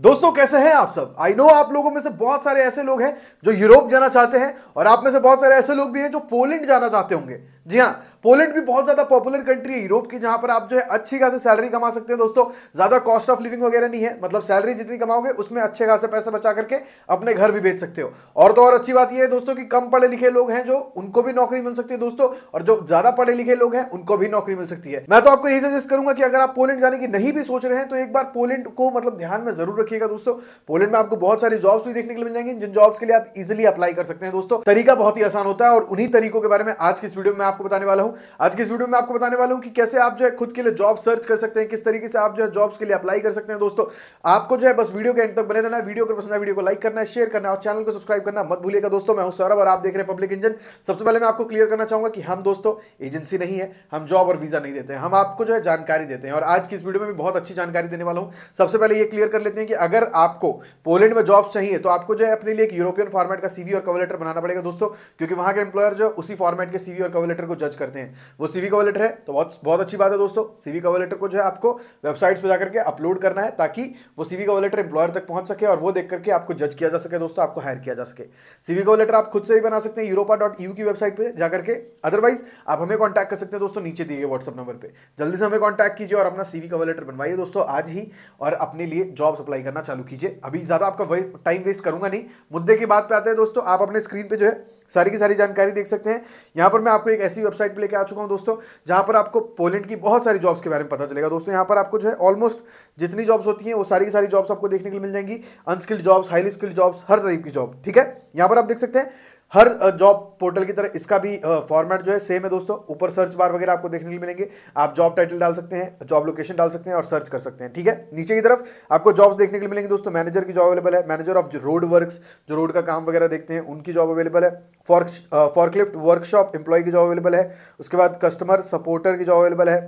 दोस्तों कैसे हैं आप सब आई नो आप लोगों में से बहुत सारे ऐसे लोग हैं जो यूरोप जाना चाहते हैं और आप में से बहुत सारे ऐसे लोग भी हैं जो पोलैंड जाना चाहते होंगे जी हाँ पोलैंड भी बहुत ज्यादा पॉपुलर कंट्री है यूरोप की जहां पर आप जो है अच्छी खासी सैलरी कमा सकते हैं दोस्तों ज्यादा कॉस्ट ऑफ लिविंग वगैरह नहीं है मतलब सैलरी जितनी कमाओगे उसमें अच्छे खासे पैसे बचा करके अपने घर भी बेच सकते हो और तो और अच्छी बात यह है दोस्तों की कम पढ़े लिखे लोग हैं जो उनको भी नौकरी मिल सकती है दोस्तों और जो ज्यादा पढ़े लिखे लोग हैं उनको भी नौकरी मिल सकती है मैं तो आपको यही सजेस्ट करूंगा कि अगर आप पोलैंड जाने की नहीं भी सोच रहे हैं तो एक बार पोलैंड को मतलब ध्यान में जरूर रखिएगा दोस्तों पोलैंड में आपको बहुत सारी जॉब्स भी देखने के लिए मिल जाएंगे जिन जॉब्स के लिए आप इजिली अप्लाई कर सकते हैं दोस्तों तरीका बहुत ही आसान होता है और उन्हीं तरीकों के बारे में आज की इस वीडियो में आप आपको बताने वाला हूं आज के इस वीडियो में आपको बताने वाला हूं कि कैसे आप जो है खुद के लिए जॉब सर्च कर सकते हैं किस तरीके से आप जो है जॉब्स के लिए अप्लाई कर सकते हैं दोस्तों आपको जो है बस वीडियो के एंड तक बने रहना वीडियो को पसंद है वीडियो को लाइक करना है शेयर करना और चैनल को सब्सक्राइब करना मत भूलिएगा दोस्तों मैं हूं सौरभ और आप देख रहे हैं पब्लिक इंजन सबसे पहले मैं आपको क्लियर करना चाहूंगा कि हम दोस्तों एजेंसी नहीं है हम जॉब और वीजा नहीं देते हैं हम आपको जो है जानकारी देते हैं और आज की इस वीडियो में भी बहुत अच्छी जानकारी देने वाला हूँ सबसे पहले ये क्लियर कर लेते हैं कि अगर आपको पोलैंड में जॉब चाहिए तो आपको जो है अपने लिए एक यूरोपियन फॉर्मेट का सीवी और कवर लेटर बनाना पड़ेगा दोस्तों क्योंकि वहां के एम्प्लॉयर जो उसी फॉर्मेट के सीवी और कवर लेटर को जज करते हैं वो सीवी कवर लेटर है तो बहुत बहुत अच्छी बात है दोस्तों सीवी कवर लेटर को जो है आपको वेबसाइट्स पे जाकर के अपलोड करना है ताकि वो सीवी कवर लेटर एम्प्लॉयर तक पहुंच सके और वो देख करके आपको जज किया जा सके दोस्तों आपको हायर किया जा सके सीवी कवर लेटर आप खुद से भी बना सकते हैं यूरोपा डॉट यू की वेबसाइट पर जाकर के अदरवाइज आप हमें कॉन्टैक्ट कर सकते हैं दोस्तों नीचे दिए गए व्हाट्सअप नंबर पर जल्दी से हमें कॉन्टैक्ट कीजिए और अपना सीवी कवर लेटर बनवाइए दोस्तों आज ही और अपने लिए जॉब अप्लाई करना चालू कीजिए अभी ज़्यादा आपका टाइम वेस्ट करूंगा नहीं मुद्दे की बात पे आते हैं दोस्तों आप अपने स्क्रीन पे जो है सारी की सारी जानकारी देख सकते हैं यहाँ पर मैं आपको एक ऐसी वेबसाइट पर लेकर आ चुका हूँ दोस्तों जहाँ पर आपको पोलैंड की बहुत सारी जॉब्स के बारे में पता चलेगा दोस्तों यहाँ पर आपको जो है ऑलमोस्ट जितनी जॉब्स होती हैं वो सारी की सारी जॉब्स आपको देखने के लिए मिल जाएंगी unskilled jobs highly skilled jobs हर टाइप की जॉब ठीक है यहाँ पर आप देख सकते हैं हर जॉब पोर्टल की तरह इसका भी फॉर्मेट जो है सेम है दोस्तों ऊपर सर्च बार वगैरह आपको देखने के मिलेंगे आप जॉब टाइटल डाल सकते हैं जॉब लोकेशन डाल सकते हैं और सर्च कर सकते हैं ठीक है नीचे की तरफ आपको जॉब्स देखने के लिए मिलेंगे दोस्तों मैनेजर की जॉब अवेलेबल है मैनेजर ऑफ रोड वर्क जो रोड का काम वगैरह देखते हैं उनकी जॉब अवेलेबल है फॉर्कलिफ्ट वर्कशॉप एम्प्लॉय की जॉब अवेलेबल है उसके बाद कस्टमर सपोर्टर की जॉब अवेलेबल है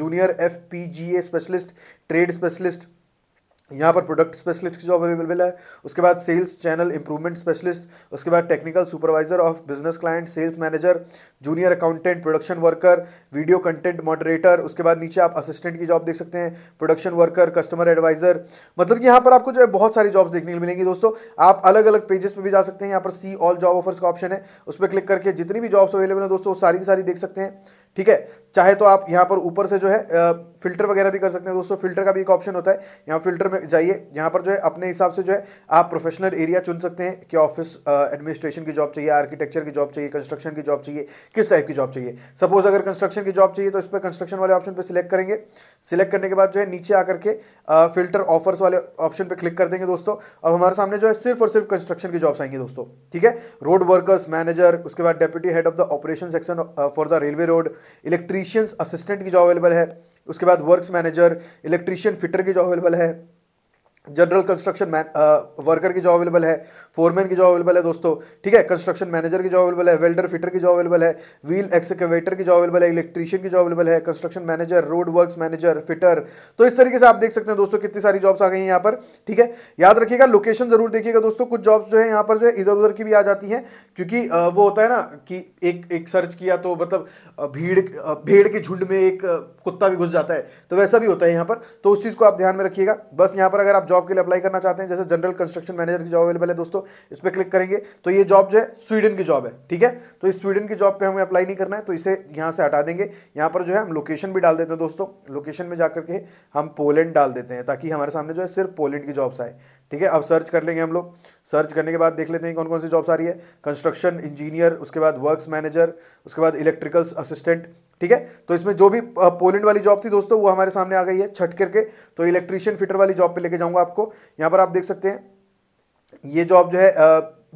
junior F specialist trade specialist यहाँ पर प्रोडक्ट स्पेशलिस्ट की जॉब अवेलेबल है उसके बाद सेल्स चैनल इंप्रूवमेंट स्पेशलिस्ट उसके बाद technical supervisor of business client sales manager junior accountant production worker video content moderator उसके बाद नीचे आप असिस्टेंट की जॉब देख सकते हैं प्रोडक्शन वर्कर कस्टमर एडवाइजर मतलब कि यहाँ पर आपको जो है बहुत सारी जॉब्स देखने को मिलेंगी दोस्तों आप अलग अलग पेजेस पर भी जा सकते हैं यहाँ पर सी ऑल जॉब ऑफर्स का ऑप्शन है उस पर क्लिक करके जितनी भी जॉब्स अवेलेबल हैं दोस्तों सारी की सारी देख सकते हैं ठीक है चाहे तो आप यहाँ पर ऊपर से जो है फिल्टर वगैरह भी कर सकते हैं दोस्तों फिल्टर का भी एक ऑप्शन होता है यहाँ फिल्टर में जाइए यहाँ पर जो है अपने हिसाब से जो है आप प्रोफेशनल एरिया चुन सकते हैं कि ऑफिस एडमिनिस्ट्रेशन की जॉब चाहिए आर्किटेक्चर की जॉब चाहिए कंस्ट्रक्शन की जॉब चाहिए किस टाइप की जॉब चाहिए सपोज अगर कंस्ट्रक्शन की जॉब चाहिए तो इस पर कंस्ट्रक्शन वाले ऑप्शन पर सिलेक्ट करेंगे सिलेक्ट करने के बाद जो है नीचे आकर के फिल्टर ऑफर्स वाले ऑप्शन पर क्लिक कर देंगे दोस्तों अब हमारे सामने जो है सिर्फ और सिर्फ कंस्ट्रक्शन की जॉब्स आएंगे दोस्तों ठीक है रोड वर्कर्स मैनेजर उसके बाद deputy head of the operation section for the railway road electricians assistant की जॉब अवेलेबल है उसके बाद वर्क्स मैनेजर इलेक्ट्रीशियन फिटर की जॉब अवेलेबल है जनरल कंस्ट्रक्शन वर्कर की जॉब अवेलेबल है फोरमैन की जॉब अवेलेबल है दोस्तों ठीक है कंस्ट्रक्शन मैनेजर की जॉब अवेलेबल है वेल्डर फिटर की जॉब अवेलेबल है व्हील एक्सकेवेटर की जॉब अवेलेबल है इलेक्ट्रीशियन की जॉब अवेलेबल है construction manager road works manager fitter तो इस तरीके से आप देख सकते हैं दोस्तों कितनी सारी जॉब्स आ गई हैं यहाँ पर ठीक है याद रखिएगा लोकेशन जरूर देखिएगा दोस्तों कुछ जॉब्स जो है यहाँ पर जो है इधर उधर की भी आ जाती है क्योंकि वो होता है ना कि एक एक सर्च किया तो मतलब भीड़ भीड़ के झुंड में एक कुत्ता भी घुस जाता है तो वैसा भी होता है यहाँ पर तो उस चीज़ को आप ध्यान में रखिएगा बस यहाँ पर अगर आप जॉब के लिए अप्लाई करना चाहते हैं जैसे जनरल कंस्ट्रक्शन मैनेजर की जॉब अवेलेबल है दोस्तों इस पर क्लिक करेंगे तो ये जॉब जो है स्वीडन की जॉब है ठीक है तो इस स्वीडन की जॉब पर हमें अप्लाई नहीं करना है तो इसे यहाँ से हटा देंगे यहाँ पर जो है हम लोकेशन भी डाल देते हैं दोस्तों लोकेशन में जाकर के हम पोलैंड डाल देते हैं ताकि हमारे सामने जो है सिर्फ पोलैंड की जॉब्स आए ठीक है अब सर्च कर लेंगे हम लोग सर्च करने के बाद देख लेते हैं कौन कौन सी जॉब्स आ रही है कंस्ट्रक्शन इंजीनियर उसके बाद वर्क्स मैनेजर उसके बाद इलेक्ट्रिकल्स असिस्टेंट ठीक है तो इसमें जो भी पोलैंड वाली जॉब थी दोस्तों वो हमारे सामने आ गई है छट करके तो इलेक्ट्रीशियन फिटर वाली जॉब पे लेके जाऊंगा आपको यहां पर आप देख सकते हैं ये जॉब जो है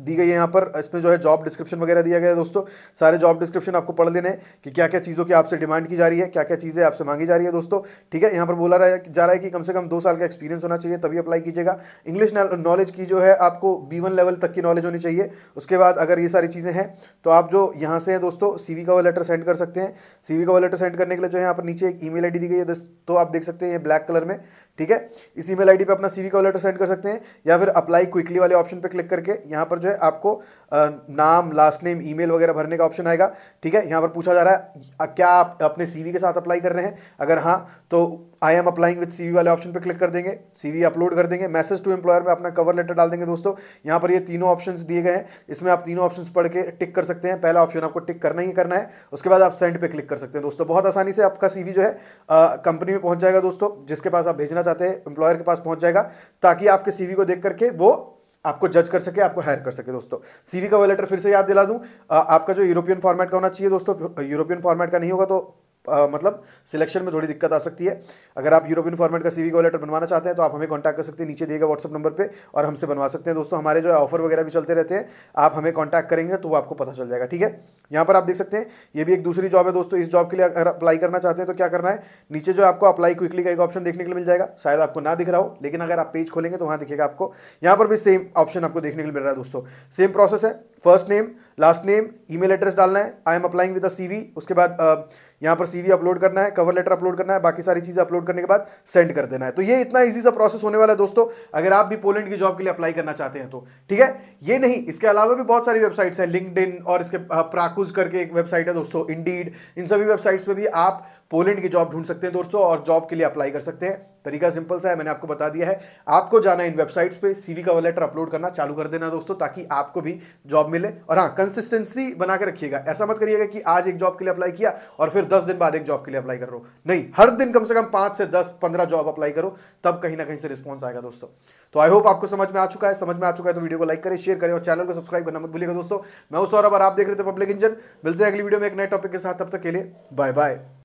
दी गई है यहाँ पर इसमें जो है जॉब डिस्क्रिप्शन वगैरह दिया गया है दोस्तों सारे जॉब डिस्क्रिप्शन आपको पढ़ लेने कि क्या क्या चीज़ों की आपसे डिमांड की जा रही है क्या क्या चीज़ें आपसे मांगी जा रही है दोस्तों ठीक है यहाँ पर बोला जा रहा है कि कम से कम दो साल का एक्सपीरियंस होना चाहिए तभी अप्लाई कीजिएगा इंग्लिश नॉलेज की जो है आपको बी लेवल तक की नॉलेज होनी चाहिए उसके बाद अगर ये सारी चीज़ें हैं तो आप जो यहाँ से हैं दोस्तों सी का वो लेटर सेंड कर सकते हैं सी का वो लेटर सेंड करने के लिए जो है यहाँ पर नीचे एक ई मेल दी गई है तो आप देख सकते हैं ये ब्लैक कलर में ठीक है इस ईमेल आईडी पे अपना सीवी का लेटर सेंड कर सकते हैं या फिर अप्लाई क्विकली वाले ऑप्शन पे क्लिक करके यहाँ पर जो है आपको नाम लास्ट नेम ईमेल वगैरह भरने का ऑप्शन आएगा ठीक है यहाँ पर पूछा जा रहा है क्या आप अपने सीवी के साथ अप्लाई कर रहे हैं अगर हाँ तो I am applying with CV वाले ऑप्शन पर क्लिक कर देंगे सीवी अपलोड कर देंगे मैसेज टू एम्प्लॉयर में अपना कवर लेटर डाल देंगे दोस्तों यहाँ पर ये तीनों ऑप्शंस दिए गए हैं इसमें आप तीनों ऑप्शंस पढ़ के टिक कर सकते हैं पहला ऑप्शन आपको टिक करना ही करना है उसके बाद आप सेंड पे क्लिक कर सकते हैं दोस्तों बहुत आसानी से आपका सीवी जो है कंपनी में पहुंच जाएगा दोस्तों जिसके पास आप भेजना चाहते हैं एम्प्लॉयर के पास पहुंच जाएगा ताकि आपके सीवी को देख करके वो आपको जज कर सके आपको हायर कर सके दोस्तों सीवी का वो लेटर फिर से याद दिला दूं आपका जो यूरोपियन फॉर्मेट का होना चाहिए दोस्तों यूरोपियन फॉर्मेट का नहीं होगा तो आ, मतलब सिलेक्शन में थोड़ी दिक्कत आ सकती है अगर आप यूरोपियन फॉर्मेट का सीवी लेटर बनवाना चाहते हैं तो आप हमें कॉन्टैक्ट कर सकते हैं नीचे दिएगा व्हाट्सअप नंबर पे और हमसे बनवा सकते हैं दोस्तों हमारे जो है ऑफर वगैरह भी चलते रहते हैं आप हमें कॉन्टैक्ट करेंगे तो वो आपको पता चल जाएगा ठीक है यहाँ पर आप देख सकते हैं ये भी एक दूसरी जॉब है दोस्तों इस जॉब के लिए अगर अप्लाई करना चाहते हैं तो क्या करना है नीचे जो आपको अप्लाई क्विकली का एक ऑप्शन देखने के लिए मिल जाएगा शायद आपको ना दिख रहा हो लेकिन अगर आप पेज खोलेंगे तो वहाँ दिखेगा आपको यहाँ पर भी सेम ऑप्शन आपको देखने के लिए मिल रहा है दोस्तों सेम प्रोसेस है first name last name email address डालना है I am applying with a CV उसके बाद यहाँ पर सीवी अपलोड करना है कवर लेटर अपलोड करना है बाकी सारी चीज़ें अपलोड करने के बाद सेंड कर देना है तो ये इतना ईजी सा प्रोसेस होने वाला है दोस्तों अगर आप भी पोलैंड की जॉब के लिए अप्लाई करना चाहते हैं तो ठीक है ये नहीं इसके अलावा भी बहुत सारी वेबसाइट्स हैं लिंकड और इसके प्राकुज करके एक वेबसाइट है दोस्तों इंडीड इन सभी वेबसाइट्स पर भी आप पोलैंड की जॉब ढूंढ सकते हैं दोस्तों और जॉब के लिए अप्लाई कर सकते हैं तरीका सिंपल सा है मैंने आपको बता दिया है आपको जाना इन वेबसाइट्स पे सीवी कवर लेटर अपलोड करना चालू कर देना दोस्तों ताकि आपको भी जॉब मिले और हाँ कंसिस्टेंसी बना के रखिएगा ऐसा मत करिएगा कि आज एक जॉब के लिए अप्लाई किया और फिर दस दिन बाद एक जॉब के लिए अप्लाई करो नहीं हर दिन कम से कम पांच से दस पंद्रह जॉब अप्लाई करो तब कहीं ना कहीं से रिस्पॉन्स आएगा दोस्तों तो आई होप आपको समझ में आ चुका है समझ में आ चुका है तो वीडियो को लाइक करें शेयर करें और चैनल को सब्सक्राइब करना मत भूलिएगा दोस्तों मैं उस और आप देख रहे थे पब्लिक इंजन मिलते हैं अगली वीडियो में एक नए टॉपिक के साथ तब तक के लिए बाय बाय